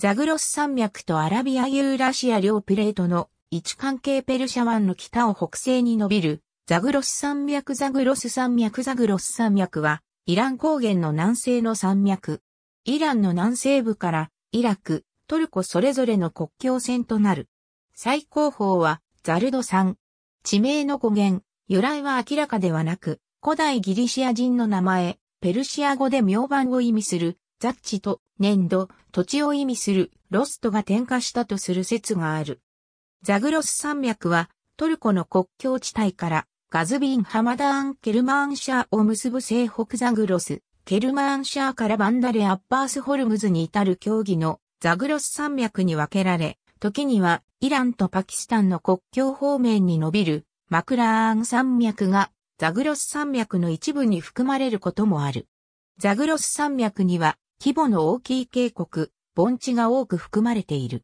ザグロス山脈とアラビア・ユーラシア両プレートの位置関係ペルシャ湾の北を北西に伸びるザグロス山脈ザグロス山脈ザグロス山脈はイラン高原の南西の山脈。イランの南西部からイラク、トルコそれぞれの国境線となる。最高峰はザルド山。地名の語源、由来は明らかではなく、古代ギリシア人の名前、ペルシア語で名番を意味するザッチと粘土、土地を意味するロストが点火したとする説がある。ザグロス山脈はトルコの国境地帯からガズビンハマダーン・ケルマーンシャーを結ぶ西北ザグロス、ケルマーンシャーからバンダレ・アッパース・ホルムズに至る競技のザグロス山脈に分けられ、時にはイランとパキスタンの国境方面に伸びるマクラーン山脈がザグロス山脈の一部に含まれることもある。ザグロス山脈には規模の大きい渓谷、盆地が多く含まれている。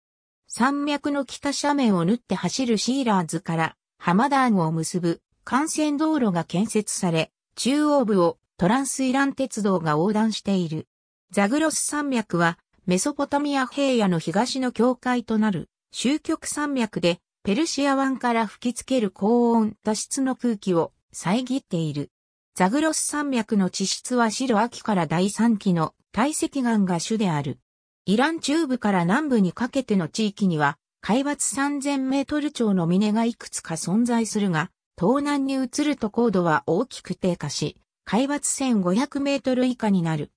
山脈の北斜面を縫って走るシーラーズからハマダーンを結ぶ幹線道路が建設され、中央部をトランスイラン鉄道が横断している。ザグロス山脈はメソポタミア平野の東の境界となる終局山脈でペルシア湾から吹きつける高温多湿の空気を遮っている。ザグロス山脈の地質は白秋から第3期の堆積岩が主である。イラン中部から南部にかけての地域には、海抜3000メートル超の峰がいくつか存在するが、東南に移ると高度は大きく低下し、海抜1500メートル以下になる。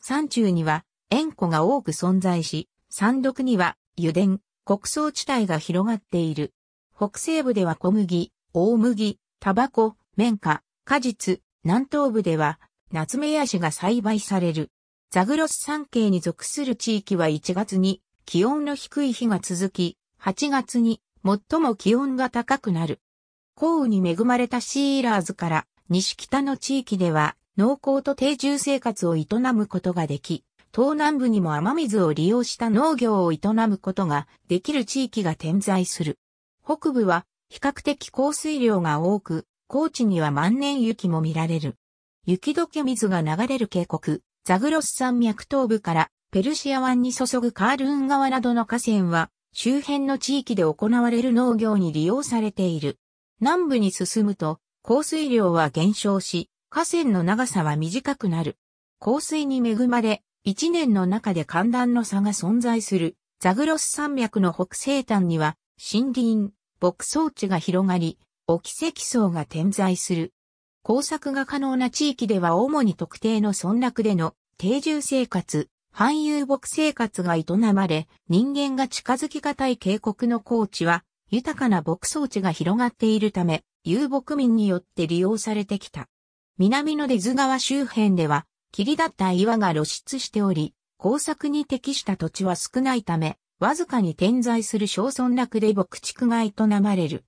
山中には塩湖が多く存在し、山麓には油田、穀倉地帯が広がっている。北西部では小麦、大麦、タバコ、綿花、果実、南東部では、夏目足が栽培される。ザグロス山系に属する地域は1月に気温の低い日が続き、8月に最も気温が高くなる。降雨に恵まれたシーラーズから西北の地域では農耕と定住生活を営むことができ、東南部にも雨水を利用した農業を営むことができる地域が点在する。北部は比較的降水量が多く、高地には万年雪も見られる。雪解け水が流れる渓谷、ザグロス山脈東部からペルシア湾に注ぐカールーン川などの河川は周辺の地域で行われる農業に利用されている。南部に進むと降水量は減少し、河川の長さは短くなる。降水に恵まれ、一年の中で寒暖の差が存在するザグロス山脈の北西端には森林、牧草地が広がり、沖積層が点在する。工作が可能な地域では主に特定の村落での定住生活、繁遊牧生活が営まれ、人間が近づきがたい渓谷の高地は、豊かな牧草地が広がっているため、遊牧民によって利用されてきた。南の出津川周辺では、霧だった岩が露出しており、工作に適した土地は少ないため、わずかに点在する小村落で牧畜が営まれる。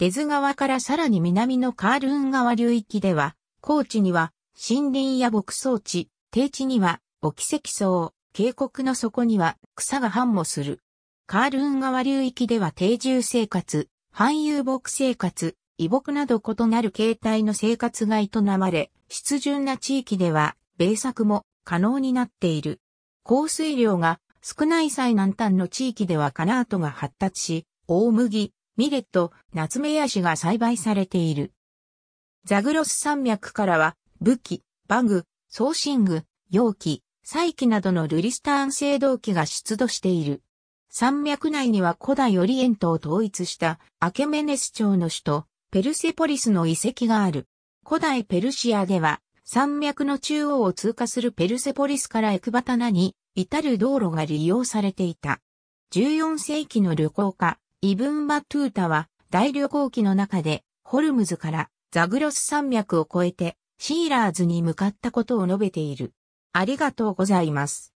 出津川からさらに南のカールーン川流域では、高地には森林や牧草地、低地には、お奇跡層、渓谷の底には草が繁茂する。カールーン川流域では定住生活、繁遊牧生活、遺牧など異なる形態の生活が営まれ、湿潤な地域では、米作も可能になっている。降水量が少ない最南端の地域ではカナートが発達し、大麦、ミレット、ナツメヤシが栽培されている。ザグロス山脈からは、武器、バグ、ソーシング、容器、再起などのルリスターン製動機が出土している。山脈内には古代オリエントを統一したアケメネス朝の首都ペルセポリスの遺跡がある。古代ペルシアでは山脈の中央を通過するペルセポリスからエクバタナに至る道路が利用されていた。14世紀の旅行家、イブン・バトゥータは大旅行記の中でホルムズからザグロス山脈を越えてシーラーズに向かったことを述べている。ありがとうございます。